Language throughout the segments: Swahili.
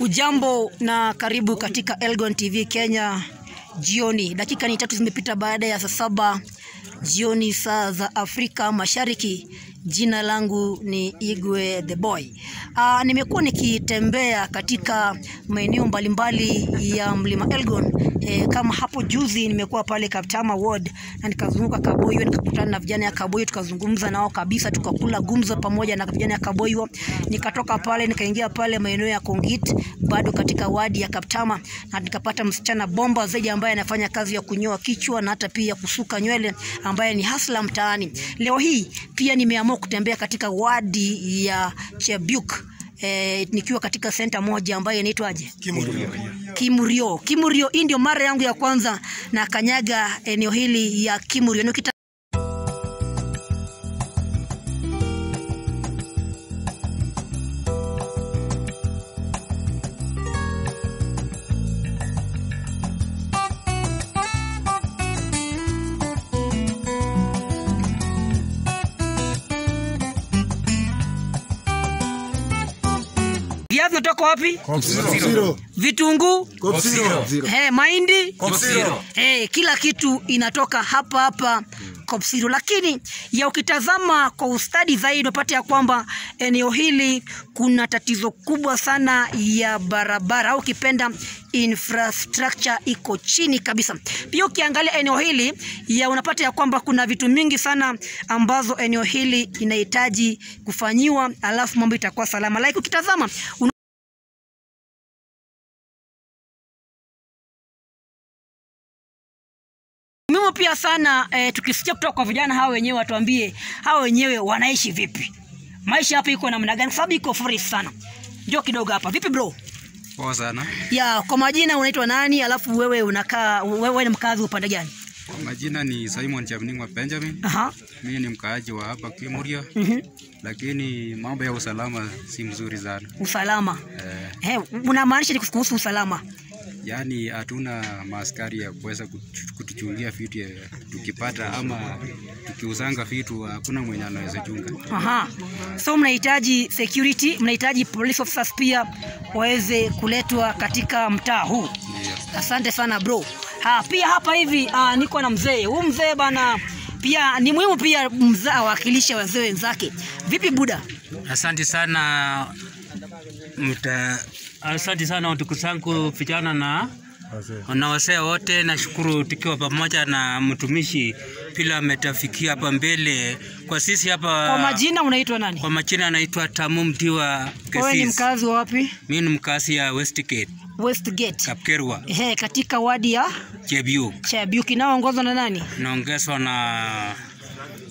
Ujambo na karibu katika Elgon TV Kenya jioni. Dakika ni tatu zimepita baada ya saa saba jioni saa za Afrika Mashariki. Jina langu ni Igwe the Boy. Ah, nimekuwa nikitembea katika maeneo mbalimbali ya mlima Elgon e, kama hapo juzi nimekuwa pale Kaptama Ward na nikazunguka Kaboyo, nikakutana na vijana ya Kaboyo, tukazungumza nao kabisa, tukakula gumzo pamoja na vijana ya Kaboyo. Nikatoka pale nikaingia pale maeneo ya Kongit, bado katika wadi ya Kaptama, na nikapata msichana bomba zaidi ambaye anafanya kazi ya kunyoa kichwa na hata pia kusuka nywele, ambaye ni hasla mtaani. Leo hii pia nimea nikaamua kutembea katika wadi ya chebuk eh, nikiwa katika senta moja ambayo inaitwaje Kimurio. Kimurio. Kimurio, hii ndio mara yangu ya kwanza na kanyaga eneo hili ya Kimurio. kutoka wapi? Vitunguu, hey, eh, mahindi, hey, eh, kila kitu inatoka hapa hapa Kopsiro. Lakini ya ukitazama kwa ustadi zaidi unapata ya kwamba eneo hili kuna tatizo kubwa sana ya barabara au kipenda infrastructure iko chini kabisa. Pia ukiangalia eneo hili ya unapata ya kwamba kuna vitu mingi sana ambazo eneo hili inahitaji kufanyiwa, alafu mambo itakuwa salama. Like ukitazama muhimu pia sana e, tukisikia kutoka kwa vijana hawa wenyewe, watuambie hawa wenyewe wanaishi vipi, maisha hapa iko namna gani, sababu iko free sana. Njoo kidogo hapa. Vipi bro? Poa sana. Ya, kwa majina unaitwa nani? Alafu wewe unakaa wewe ni mkazi upande gani? Kwa majina ni Simon Chamningwa Benjamin. Aha. Mimi ni mkaaji wa hapa Kimuria. Mm Lakini mambo ya usalama si mzuri sana. Usalama. Eh, eh unamaanisha ni kuhusu usalama? yani hatuna maaskari ya kuweza kutuchungia vitu tukipata ama tukiuzanga vitu, hakuna mwenye anaweza chunga. Aha. So mnahitaji security, mnahitaji police officers pia waweze kuletwa katika mtaa huu. Yeah. Asante sana bro. Ha, pia hapa hivi uh, niko na mzee huu mzee bana, pia ni muhimu pia mzee awakilishe wazee wenzake. Vipi Buda? Asante sana mta, asante sana ndugu zangu vijana na na wasee wote, nashukuru tukiwa pamoja na mtumishi Pila ametafikia hapa mbele kwa sisi hapa. Kwa majina unaitwa nani? Kwa majina anaitwa Tamu Mtiwa Kesis. Wewe ni mkazi wapi? Mimi ni mkazi ya Westgate. Westgate. Kapkerwa. Ehe, katika wadi ya Chebiuk. Chebiuk inayoongozwa na nani? Naongezwa na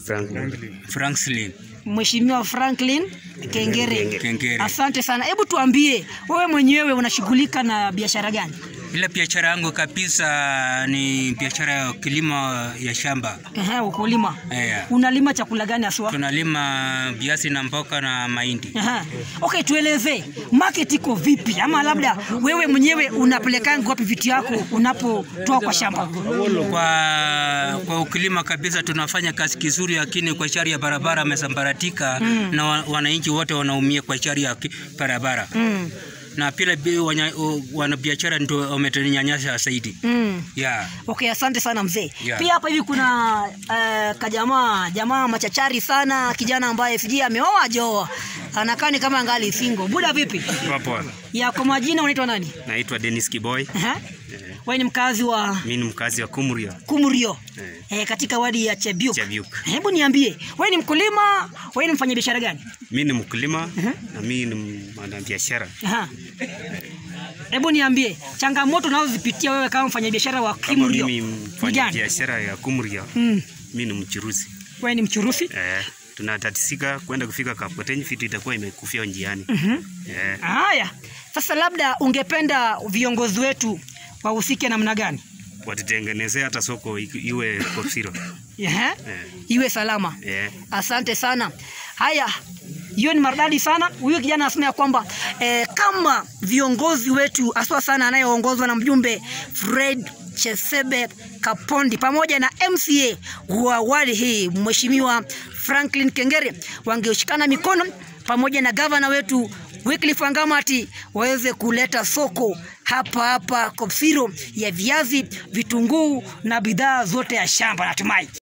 Franklin. Franklin. Mheshimiwa Franklin Kengere. Kengere. Asante sana. Hebu tuambie wewe mwenyewe unashughulika na biashara gani? Ile biashara yangu kabisa ni biashara ya kilimo ya shamba. Ehe, ukulima. Yeah. Unalima chakula gani haswa? Tunalima viazi na mboga na mahindi. Ehe. Okay, tueleze market iko vipi ama labda wewe mwenyewe unapeleka wapi vitu yako unapotoa kwa shamba? Kwa, kwa ukulima kabisa tunafanya kazi kizuri, lakini kwa shari ya barabara amesambaratika mm. na wananchi wote wanaumia kwa shari ya barabara mm na pia wanabiashara ndio wametenyanyasha zaidi. Mm. Yeah. Okay, asante sana mzee. Yeah. Pia hapa hivi kuna uh, eh, kajamaa jamaa machachari sana kijana ambaye sijui ameoa joa Anakaa ni kama angali single. Buda vipi? Poa poa. Ya kwa majina unaitwa nani? Naitwa Dennis Kiboy. Uh -huh. Eh. Wewe ni mkazi wa? Mimi ni mkazi wa Kumrio. Kumrio. Eh. Eh, katika wadi ya Chebiuk. Chebiuk. Hebu niambie, wewe ni mkulima, wewe ni mfanyabiashara gani? Mimi ni mkulima uh eh. -huh. na mimi ni mwanabiashara. Aha. Hebu niambie changamoto unazozipitia wewe kama mfanyabiashara wa Kumrio. Mimi mfanyabiashara ya Kumrio. Mm. Mimi ni mchuruzi. Wewe ni mchuruzi? Eh tunatatisika kwenda kufika Kapkotenyi, vitu itakuwa imekufia njiani. mm -hmm. yeah. Haya, sasa labda ungependa viongozi wetu wahusike namna gani? Watitengenezea hata soko iwe kosiro Zero. yeah. Eh. Iwe salama. Yeah. Asante sana. Haya, hiyo ni maridadi sana. Huyo kijana anasema ya kwamba eh, kama viongozi wetu aswa sana anayeongozwa na mjumbe Fred Chesebe Kapondi pamoja na MCA wa awali hii Mheshimiwa Franklin Kengere wangeshikana mikono pamoja na gavana wetu Wycliffe Wangamati waweze kuleta soko hapa hapa Kopsiro ya viazi, vitunguu na bidhaa zote ya shamba natumai